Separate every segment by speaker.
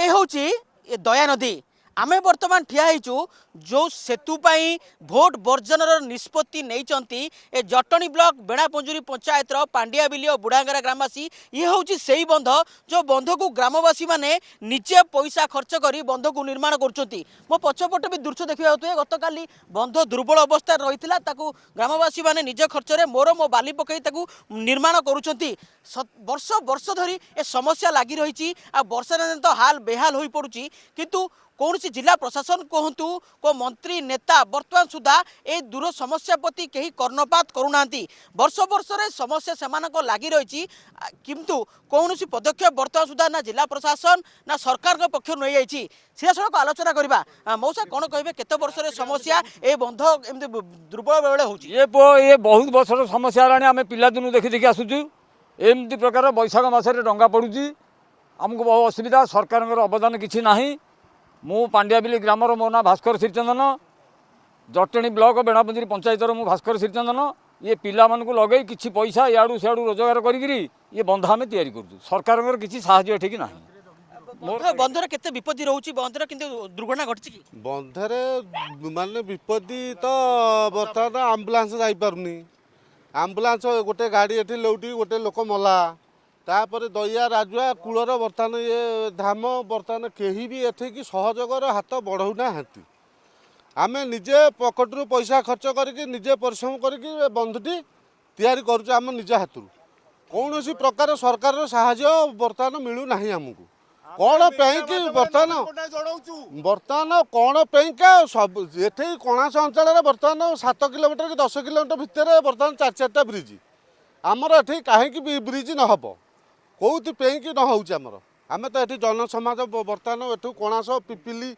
Speaker 1: ଏ ହେଉଛି ଏ ଦୟାନଦୀ ଆମେ ବର୍ତ୍ତମାନ ଠିଆ ହେଇଛୁ ଯେଉଁ ସେତୁ ପାଇଁ ଭୋଟ ବର୍ଜନର ନିଷ୍ପତ୍ତି ନେଇଛନ୍ତି ଏ ଜଟଣୀ ବ୍ଲକ ବେଣାପଞ୍ଜୁରୀ ପଞ୍ଚାୟତର ପାଣ୍ଡିଆବିଲି ଓ ବୁଢ଼ାଙ୍ଗରା ଗ୍ରାମବାସୀ ଇଏ ହେଉଛି ସେଇ ବନ୍ଧ ଯେଉଁ ବନ୍ଧକୁ ଗ୍ରାମବାସୀମାନେ ନିଜେ ପଇସା ଖର୍ଚ୍ଚ କରି ବନ୍ଧକୁ ନିର୍ମାଣ କରୁଛନ୍ତି ମୋ ପଛପଟେ ବି ଦୃଶ୍ୟ ଦେଖିବାକୁ ହୁଏ ଗତକାଲି ବନ୍ଧ ଦୁର୍ବଳ ଅବସ୍ଥାରେ ରହିଥିଲା ତାକୁ ଗ୍ରାମବାସୀମାନେ ନିଜ ଖର୍ଚ୍ଚରେ ମୋର ମୋ ବାଲି ପକାଇ ତାକୁ ନିର୍ମାଣ କରୁଛନ୍ତି ବର୍ଷ ବର୍ଷ ଧରି ଏ ସମସ୍ୟା ଲାଗି ରହିଛି ଆଉ ବର୍ଷା ତ ହାଲ ବେହାଲ ହୋଇପଡ଼ୁଛି କିନ୍ତୁ କୌଣସି ଜିଲ୍ଲା ପ୍ରଶାସନ କୁହନ୍ତୁ କେଉଁ ମନ୍ତ୍ରୀ ନେତା ବର୍ତ୍ତମାନ ସୁଦ୍ଧା ଏ ଦୂର ସମସ୍ୟା ପ୍ରତି କେହି କର୍ଣ୍ଣପାତ କରୁନାହାନ୍ତି ବର୍ଷ ବର୍ଷରେ ସମସ୍ୟା ସେମାନଙ୍କ ଲାଗି ରହିଛି କିନ୍ତୁ କୌଣସି ପଦକ୍ଷେପ ବର୍ତ୍ତମାନ ସୁଦ୍ଧା ନା ଜିଲ୍ଲା ପ୍ରଶାସନ ନା ସରକାରଙ୍କ ପକ୍ଷରୁ ନିଆଯାଇଛି ସିଧାସଳଖ ଆଲୋଚନା କରିବା ମଉସା କ'ଣ କହିବେ କେତେ ବର୍ଷରେ ସମସ୍ୟା ଏ ବନ୍ଧ ଏମିତି ଦୁର୍ବଳ ବେଳେ
Speaker 2: ହେଉଛି ଏ ଏ ବହୁତ ବର୍ଷର ସମସ୍ୟା ହେଲାଣି ଆମେ ପିଲାଦିନୁ ଦେଖି ଦେଖି ଆସୁଛୁ ଏମିତି ପ୍ରକାର ବୈଶାଖ ମାସରେ ଡଙ୍ଗା ପଡ଼ୁଛି ଆମକୁ ବହୁ ଅସୁବିଧା ସରକାରଙ୍କର ଅବଦାନ କିଛି ନାହିଁ म पायाबिली ग्राम र मो नास्कर श्रीचन्दन जटिणी ब्लक बेणबुजिरी पञ्चायत र म भास्कर श्रीचन्दन इ को लगै किछि पैसा इआु सडु
Speaker 3: रोजगार गरि बन्ध आमेति सरकारको साहज्यो नै
Speaker 1: बन्धर केते विपत्ति रहेछ बन्धर दुर्घटना घटे
Speaker 3: बन्धर मपत्ति त आम्बुलान्स जाइपि आम्बुलान्स गोटे गाडी लौटी लोक मला ତାପରେ ଦୟା ରାଜୁଆ କୂଳର ବର୍ତ୍ତମାନ ଇଏ ଧାମ ବର୍ତ୍ତମାନ କେହି ବି ଏଠିକି ସହଯୋଗର ହାତ ବଢ଼ଉନାହାନ୍ତି ଆମେ ନିଜେ ପକେଟରୁ ପଇସା ଖର୍ଚ୍ଚ କରିକି ନିଜେ ପରିଶ୍ରମ କରିକି ଏ ବନ୍ଧଟି ତିଆରି କରୁଛୁ ଆମ ନିଜ ହାତରୁ କୌଣସି ପ୍ରକାର ସରକାରର ସାହାଯ୍ୟ ବର୍ତ୍ତମାନ ମିଳୁନାହିଁ ଆମକୁ କ'ଣ ପାଇଁକି ବର୍ତ୍ତମାନ ବର୍ତ୍ତମାନ କ'ଣ ପାଇଁକା ସବୁ ଏଠି କଣାସ ଅଞ୍ଚଳରେ ବର୍ତ୍ତମାନ ସାତ କିଲୋମିଟର କି ଦଶ କିଲୋମିଟର ଭିତରେ ବର୍ତ୍ତମାନ ଚାରି ଚାରିଟା ବ୍ରିଜ୍ ଆମର ଏଠି କାହିଁକି ବ୍ରିଜ୍ ନ ହେବ କେଉଁଥିପାଇଁ କି ନ ହେଉଛି ଆମର ଆମେ ତ ଏଠି ଜନସମାଜ ବର୍ତ୍ତମାନ ଏଠୁ କୋଣାସ ପିପିଲି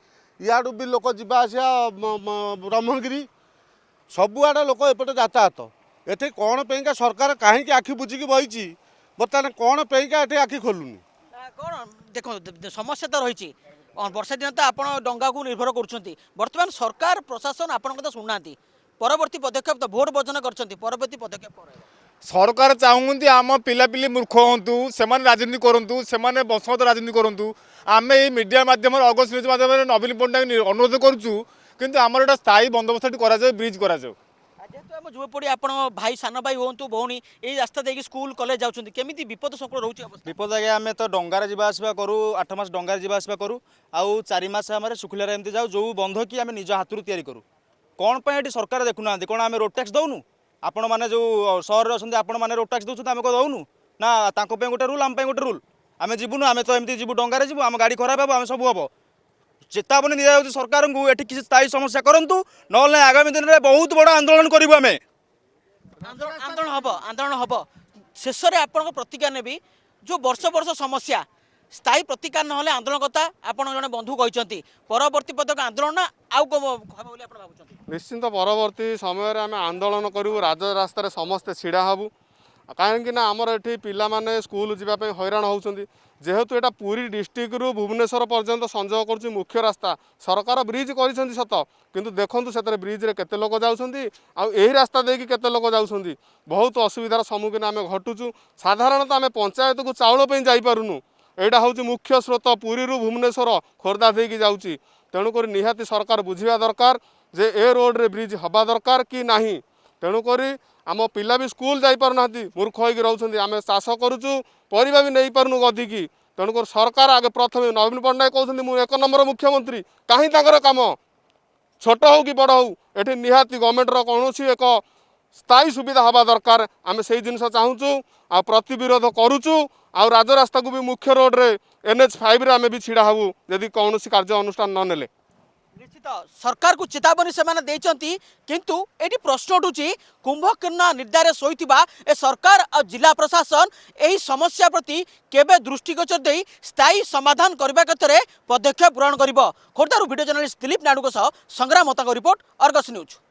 Speaker 3: ଇଆଡ଼ୁ ବି ଲୋକ ଯିବା ଆସିବା ବ୍ରହ୍ମଗିରି ସବୁଆଡ଼େ ଲୋକ ଏପଟେ ଯାତାୟାତ ଏଠି କ'ଣ ପାଇଁକା ସରକାର କାହିଁକି ଆଖି ବୁଝିକି ବହିଛି ବର୍ତ୍ତମାନ କ'ଣ ପାଇଁକା ଏଠି ଆଖି ଖୋଲୁନି କ'ଣ
Speaker 1: ଦେଖନ୍ତୁ ସମସ୍ୟା ତ ରହିଛି ବର୍ଷା ଦିନ ତ ଆପଣ ଡଙ୍ଗାକୁ ନିର୍ଭର କରୁଛନ୍ତି ବର୍ତ୍ତମାନ ସରକାର ପ୍ରଶାସନ ଆପଣଙ୍କ କଥା ଶୁଣୁନାହାନ୍ତି ପରବର୍ତ୍ତୀ ପଦକ୍ଷେପ ତ ଭୋଟ୍ ବର୍ଜନ କରିଛନ୍ତି ପରବର୍ତ୍ତୀ ପଦକ୍ଷେପ
Speaker 2: ସରକାର ଚାହୁଁଛନ୍ତି ଆମ ପିଲାପିଲି ମୂର୍ଖ ହୁଅନ୍ତୁ ସେମାନେ ରାଜନୀତି କରନ୍ତୁ ସେମାନେ ବସବନ୍ତ ରାଜନୀତି କରନ୍ତୁ ଆମେ ଏଇ ମିଡ଼ିଆ ମାଧ୍ୟମରେ ଅଗଷ୍ଟ ନ୍ୟୁଜ୍ ମାଧ୍ୟମରେ ନବୀନ ପଟ୍ଟନାୟକ ଅନୁରୋଧ କରୁଛୁ କିନ୍ତୁ ଆମର ଏଇଟା ସ୍ଥାୟୀ ବନ୍ଦୋବସ୍ତଟି
Speaker 3: କରାଯାଉ ବ୍ରିଜ୍ କରାଯାଉ
Speaker 1: ଯେହେତୁ ଆମ ଯୁବପିଢ଼ି ଆପଣଙ୍କ ଭାଇ ସାନ ଭାଇ ହୁଅନ୍ତୁ ଭଉଣୀ ଏଇ ରାସ୍ତା ଦେଇକି ସ୍କୁଲ କଲେଜ ଯାଉଛନ୍ତି କେମିତି ବିପଦ ସଂକଳ ରହୁଛି
Speaker 3: ବିପଦ ଆଜ୍ଞା ଆମେ ତ ଡଙ୍ଗାରେ ଯିବା ଆସିବା କରୁ ଆଠ ମାସ ଡଙ୍ଗାରେ ଯିବା ଆସିବା କରୁ ଆଉ ଚାରି ମାସ ଆମେ ଶୁଖିଲାରେ ଏମିତି ଯାଉ ଯେଉଁ ବନ୍ଧ କି ଆମେ ନିଜ ହାତରୁ ତିଆରି କରୁ କ'ଣ ପାଇଁ ଏଠି ସରକାର ଦେଖୁନାହାନ୍ତି କ'ଣ ଆମେ ରୋଡ଼ ଟ୍ୟାକ୍ସ ଦେଉନୁ ଆପଣମାନେ ଯେଉଁ ସହରରେ ଅଛନ୍ତି ଆପଣମାନେ ରୋଡ଼ ଟ୍ୟାକ୍ସ ଦେଉଛନ୍ତି ଆମେ କ'ଣ ଦେଉନୁ ନା ତାଙ୍କ ପାଇଁ ଗୋଟେ ରୁଲ୍ ଆମ ପାଇଁ ଗୋଟେ ରୁଲ୍ ଆମେ ଯିବୁନୁ ଆମେ ତ ଏମିତି ଯିବୁ ଡଙ୍ଗାରେ ଯିବୁ ଆମ ଗାଡ଼ି ଖରାପ ହେବ ଆମେ ସବୁ ହେବ ଚେତାବନୀ ଦିଆଯାଉଛି ସରକାରଙ୍କୁ ଏଠି କିଛି ସ୍ଥାୟୀ ସମସ୍ୟା କରନ୍ତୁ ନହେଲେ ଆଗାମୀ ଦିନରେ ବହୁତ ବଡ଼ ଆନ୍ଦୋଳନ କରିବୁ ଆମେ
Speaker 1: ଆନ୍ଦୋଳନ ହେବ ଆନ୍ଦୋଳନ ହେବ ଶେଷରେ ଆପଣଙ୍କ ପ୍ରତିଜ୍ଞା ନେବି ଯେଉଁ ବର୍ଷ ବର୍ଷ ସମସ୍ୟା ସ୍ଥାୟୀ ପ୍ରତିକାର ନହେଲେ ଆନ୍ଦୋଳନ କଥା ଆପଣ ଜଣେ ବନ୍ଧୁ କହିଛନ୍ତି ପରବର୍ତ୍ତୀ ପଦକ ଆନ୍ଦୋଳନ ଆଉ କ'ଣ ହେବ ବୋଲି ଆପଣ ଭାବୁଛନ୍ତି ନିଶ୍ଚିନ୍ତ
Speaker 2: ପରବର୍ତ୍ତୀ ସମୟରେ ଆମେ ଆନ୍ଦୋଳନ କରିବୁ ରାଜରାସ୍ତାରେ ସମସ୍ତେ ଛିଡ଼ା ହେବୁ କାହିଁକି ନା ଆମର ଏଠି ପିଲାମାନେ ସ୍କୁଲ ଯିବା ପାଇଁ ହଇରାଣ ହେଉଛନ୍ତି ଯେହେତୁ ଏଇଟା ପୁରୀ ଡିଷ୍ଟ୍ରିକ୍ଟରୁ ଭୁବନେଶ୍ୱର ପର୍ଯ୍ୟନ୍ତ ସଂଯୋଗ କରୁଛି ମୁଖ୍ୟ ରାସ୍ତା ସରକାର ବ୍ରିଜ୍ କରିଛନ୍ତି ସତ କିନ୍ତୁ ଦେଖନ୍ତୁ ସେଥିରେ ବ୍ରିଜ୍ରେ କେତେ ଲୋକ ଯାଉଛନ୍ତି ଆଉ ଏହି ରାସ୍ତା ଦେଇକି କେତେ ଲୋକ ଯାଉଛନ୍ତି ବହୁତ ଅସୁବିଧାର ସମ୍ମୁଖୀନ ଆମେ ଘଟୁଛୁ ସାଧାରଣତଃ ଆମେ ପଞ୍ଚାୟତକୁ ଚାଉଳ ପାଇଁ ଯାଇପାରୁନୁ ଏଇଟା ହେଉଛି ମୁଖ୍ୟ ସ୍ରୋତ ପୁରୀରୁ ଭୁବନେଶ୍ୱର ଖୋର୍ଦ୍ଧା ଦେଇକି ଯାଉଛି ତେଣୁକରି ନିହାତି ସରକାର ବୁଝିବା ଦରକାର ଯେ ଏ ରୋଡ଼ରେ ବ୍ରିଜ୍ ହେବା ଦରକାର କି ନାହିଁ ତେଣୁକରି ଆମ ପିଲା ବି ସ୍କୁଲ ଯାଇପାରୁନାହାନ୍ତି ମୂର୍ଖ ହୋଇକି ରହୁଛନ୍ତି ଆମେ ଚାଷ କରୁଛୁ ପରିବା ବି ନେଇପାରୁନୁ ଗଧିକି ତେଣୁକରି ସରକାର ଆଗେ ପ୍ରଥମେ ନବୀନ ପଟ୍ଟନାୟକ କହୁଛନ୍ତି ମୁଁ ଏକ ନମ୍ବର ମୁଖ୍ୟମନ୍ତ୍ରୀ କାହିଁ ତାଙ୍କର କାମ ଛୋଟ ହେଉ କି ବଡ଼ ହେଉ ଏଠି ନିହାତି ଗଭର୍ଣ୍ଣମେଣ୍ଟର କୌଣସି ଏକ ସ୍ଥାୟୀ ସୁବିଧା ହେବା ଦରକାର ଆମେ ସେଇ ଜିନିଷ ଚାହୁଁଛୁ ଆଉ ପ୍ରତିବିରୋଧ କରୁଛୁ ଆଉ ରାଜରାସ୍ତାକୁ ବି ମୁଖ୍ୟ ରୋଡ଼ରେ ଏନ୍ ଏଚ୍ ଫାଇଭ୍ରେ ଆମେ ବି ଛିଡ଼ା ହେବୁ ଯଦି କୌଣସି କାର୍ଯ୍ୟ ଅନୁଷ୍ଠାନ ନ ନେଲେ
Speaker 1: ନିଶ୍ଚିତ ସରକାରକୁ ଚେତାବନୀ ସେମାନେ ଦେଇଛନ୍ତି କିନ୍ତୁ ଏଠି ପ୍ରଶ୍ନ ଉଠୁଛି କୁମ୍ଭକର୍ଣ୍ଣ ନିଦ୍ରାରେ ଶୋଇଥିବା ଏ ସରକାର ଆଉ ଜିଲ୍ଲା ପ୍ରଶାସନ ଏହି ସମସ୍ୟା ପ୍ରତି କେବେ ଦୃଷ୍ଟିଗୋଚର ଦେଇ ସ୍ଥାୟୀ ସମାଧାନ କରିବା କ୍ଷେତ୍ରରେ ପଦକ୍ଷେପ ଗ୍ରହଣ କରିବ ଖୋର୍ଦ୍ଧାରୁ ଭିଡ଼ିଓ ଜର୍ଣ୍ଣାଲିଷ୍ଟ ଦିଲ୍ଲୀପ ନାଡ଼ୁଙ୍କ ସହ ସଂଗ୍ରାମ ମହତାଙ୍କ ରିପୋର୍ଟ ଅର୍ଗସ ନ୍ୟୁଜ୍